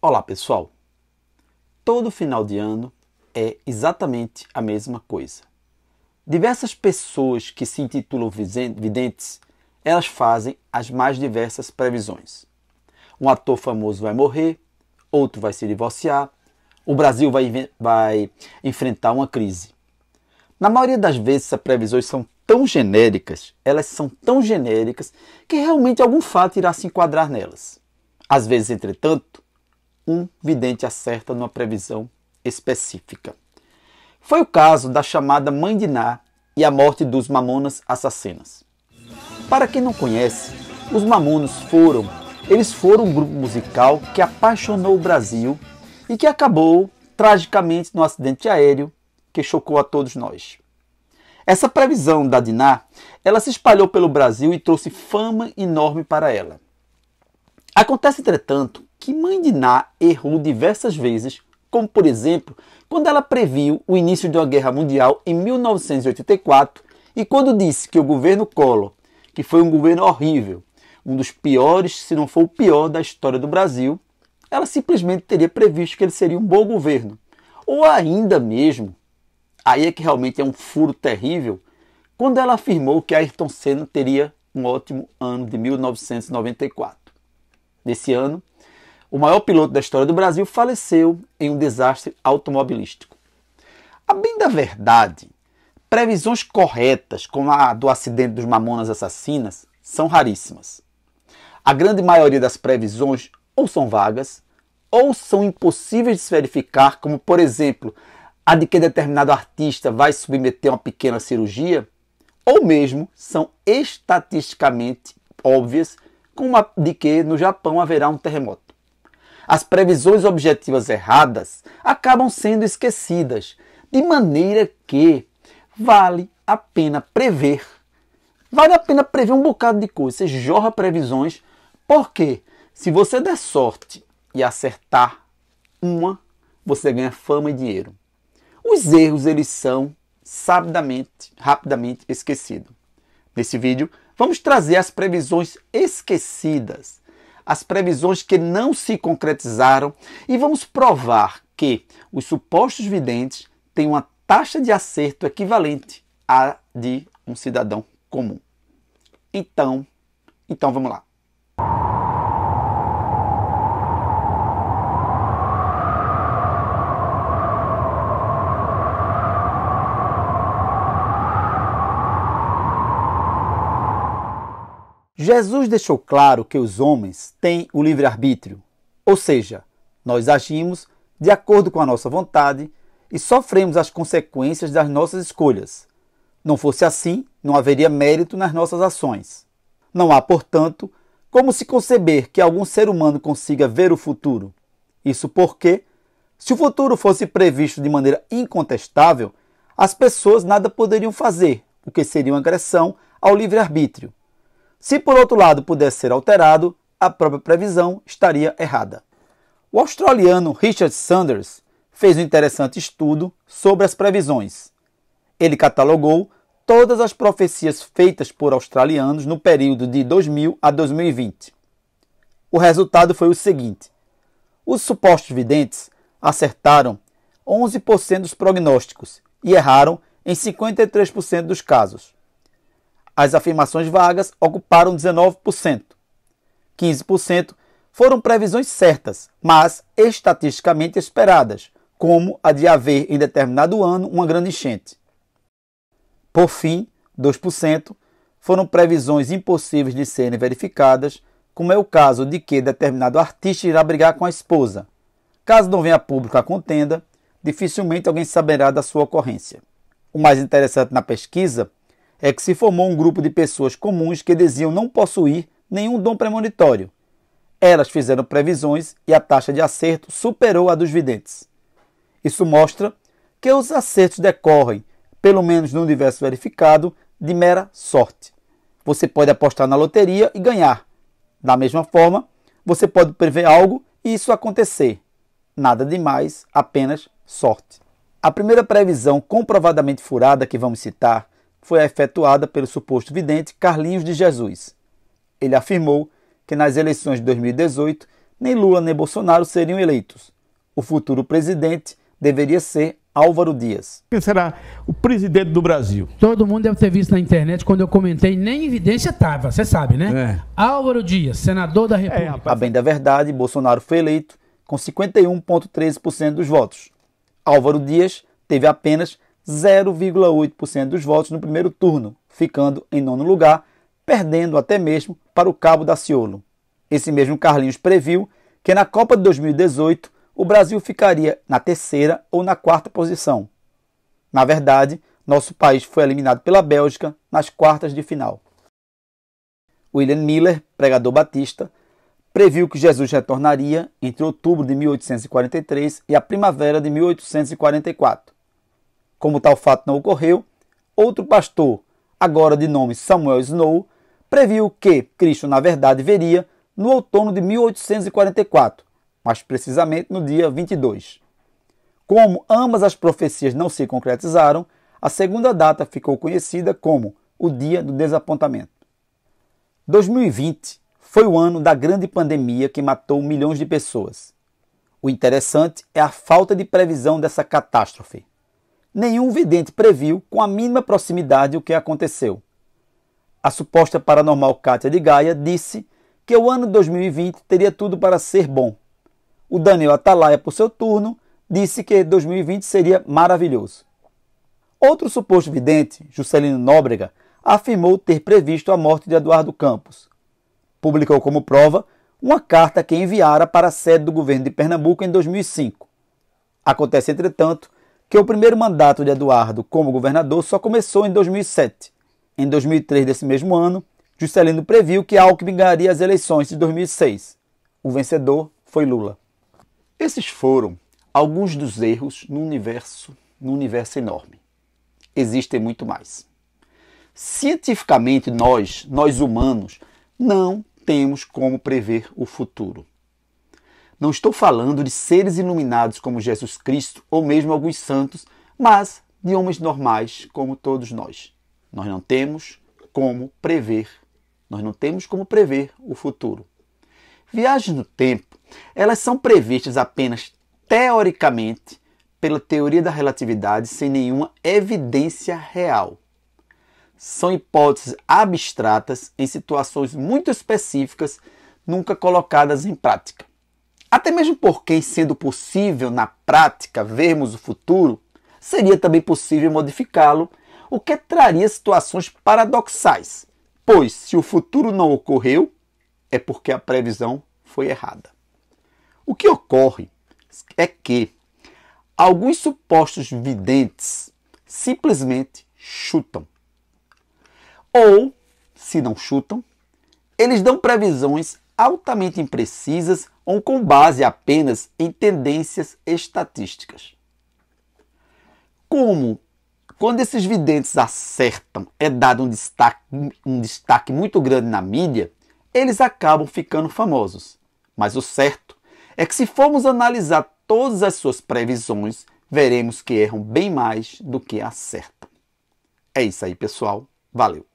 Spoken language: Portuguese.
Olá pessoal! Todo final de ano é exatamente a mesma coisa. Diversas pessoas que se intitulam videntes, elas fazem as mais diversas previsões. Um ator famoso vai morrer, outro vai se divorciar, o Brasil vai, vai enfrentar uma crise. Na maioria das vezes, as previsões são tão genéricas, elas são tão genéricas, que realmente algum fato irá se enquadrar nelas. Às vezes, entretanto, um vidente acerta numa previsão específica. Foi o caso da chamada Mãe de Ná e a morte dos Mamonas Assassinas. Para quem não conhece, os Mamonas foram, eles foram um grupo musical que apaixonou o Brasil e que acabou tragicamente no acidente aéreo que chocou a todos nós. Essa previsão da Diná, ela se espalhou pelo Brasil e trouxe fama enorme para ela. Acontece, entretanto, que Mãe de Ná errou diversas vezes, como por exemplo, quando ela previu o início de uma guerra mundial em 1984 e quando disse que o governo Collor, que foi um governo horrível, um dos piores, se não for o pior da história do Brasil, ela simplesmente teria previsto que ele seria um bom governo. Ou ainda mesmo, aí é que realmente é um furo terrível, quando ela afirmou que Ayrton Senna teria um ótimo ano de 1994. Nesse ano, o maior piloto da história do Brasil, faleceu em um desastre automobilístico. A bem da verdade, previsões corretas, como a do acidente dos Mamonas Assassinas, são raríssimas. A grande maioria das previsões ou são vagas, ou são impossíveis de se verificar, como por exemplo, a de que determinado artista vai submeter a uma pequena cirurgia, ou mesmo são estatisticamente óbvias, como a de que no Japão haverá um terremoto. As previsões objetivas erradas acabam sendo esquecidas, de maneira que vale a pena prever. Vale a pena prever um bocado de coisa. Você jorra previsões, porque se você der sorte e acertar uma, você ganha fama e dinheiro. Os erros eles são sabidamente, rapidamente esquecidos. Nesse vídeo, vamos trazer as previsões esquecidas as previsões que não se concretizaram e vamos provar que os supostos videntes têm uma taxa de acerto equivalente à de um cidadão comum. Então, então vamos lá. Jesus deixou claro que os homens têm o livre-arbítrio, ou seja, nós agimos de acordo com a nossa vontade e sofremos as consequências das nossas escolhas. Não fosse assim, não haveria mérito nas nossas ações. Não há, portanto, como se conceber que algum ser humano consiga ver o futuro. Isso porque, se o futuro fosse previsto de maneira incontestável, as pessoas nada poderiam fazer, o que seria uma agressão ao livre-arbítrio. Se por outro lado pudesse ser alterado, a própria previsão estaria errada. O australiano Richard Sanders fez um interessante estudo sobre as previsões. Ele catalogou todas as profecias feitas por australianos no período de 2000 a 2020. O resultado foi o seguinte: os supostos videntes acertaram 11% dos prognósticos e erraram em 53% dos casos. As afirmações vagas ocuparam 19%. 15% foram previsões certas, mas estatisticamente esperadas, como a de haver em determinado ano uma grande enchente. Por fim, 2% foram previsões impossíveis de serem verificadas, como é o caso de que determinado artista irá brigar com a esposa. Caso não venha a público a contenda, dificilmente alguém saberá da sua ocorrência. O mais interessante na pesquisa é que se formou um grupo de pessoas comuns que diziam não possuir nenhum dom premonitório. Elas fizeram previsões e a taxa de acerto superou a dos videntes. Isso mostra que os acertos decorrem, pelo menos no universo verificado, de mera sorte. Você pode apostar na loteria e ganhar. Da mesma forma, você pode prever algo e isso acontecer. Nada demais, apenas sorte. A primeira previsão comprovadamente furada que vamos citar foi efetuada pelo suposto vidente Carlinhos de Jesus. Ele afirmou que nas eleições de 2018 nem Lula nem Bolsonaro seriam eleitos. O futuro presidente deveria ser Álvaro Dias. Quem será o presidente do Brasil? Todo mundo deve ter visto na internet quando eu comentei, nem evidência estava, você sabe, né? É. Álvaro Dias, senador da é, República. É, a bem da verdade, Bolsonaro foi eleito com 51,13% dos votos. Álvaro Dias teve apenas 0,8% dos votos no primeiro turno, ficando em nono lugar, perdendo até mesmo para o Cabo da Ciolo. Esse mesmo Carlinhos previu que na Copa de 2018 o Brasil ficaria na terceira ou na quarta posição. Na verdade, nosso país foi eliminado pela Bélgica nas quartas de final. William Miller, pregador batista, previu que Jesus retornaria entre outubro de 1843 e a primavera de 1844. Como tal fato não ocorreu, outro pastor, agora de nome Samuel Snow, previu que Cristo, na verdade, veria no outono de 1844, mais precisamente no dia 22. Como ambas as profecias não se concretizaram, a segunda data ficou conhecida como o Dia do Desapontamento. 2020 foi o ano da grande pandemia que matou milhões de pessoas. O interessante é a falta de previsão dessa catástrofe nenhum vidente previu com a mínima proximidade o que aconteceu. A suposta paranormal Kátia de Gaia disse que o ano 2020 teria tudo para ser bom. O Daniel Atalaia, por seu turno, disse que 2020 seria maravilhoso. Outro suposto vidente, Juscelino Nóbrega, afirmou ter previsto a morte de Eduardo Campos. Publicou como prova uma carta que enviara para a sede do governo de Pernambuco em 2005. Acontece, entretanto, que o primeiro mandato de Eduardo como governador só começou em 2007. Em 2003 desse mesmo ano, Juscelino previu que Alckmin ganharia as eleições de 2006. O vencedor foi Lula. Esses foram alguns dos erros no universo, no universo enorme. Existem muito mais. Cientificamente nós, nós humanos, não temos como prever o futuro. Não estou falando de seres iluminados como Jesus Cristo ou mesmo alguns santos, mas de homens normais como todos nós. Nós não temos como prever. Nós não temos como prever o futuro. Viagens no tempo, elas são previstas apenas teoricamente pela teoria da relatividade sem nenhuma evidência real. São hipóteses abstratas em situações muito específicas, nunca colocadas em prática. Até mesmo porque, sendo possível na prática vermos o futuro, seria também possível modificá-lo, o que traria situações paradoxais, pois se o futuro não ocorreu, é porque a previsão foi errada. O que ocorre é que alguns supostos videntes simplesmente chutam. Ou, se não chutam, eles dão previsões altamente imprecisas ou com base apenas em tendências estatísticas. Como, quando esses videntes acertam, é dado um destaque, um destaque muito grande na mídia, eles acabam ficando famosos. Mas o certo é que, se formos analisar todas as suas previsões, veremos que erram bem mais do que acertam. É isso aí, pessoal. Valeu!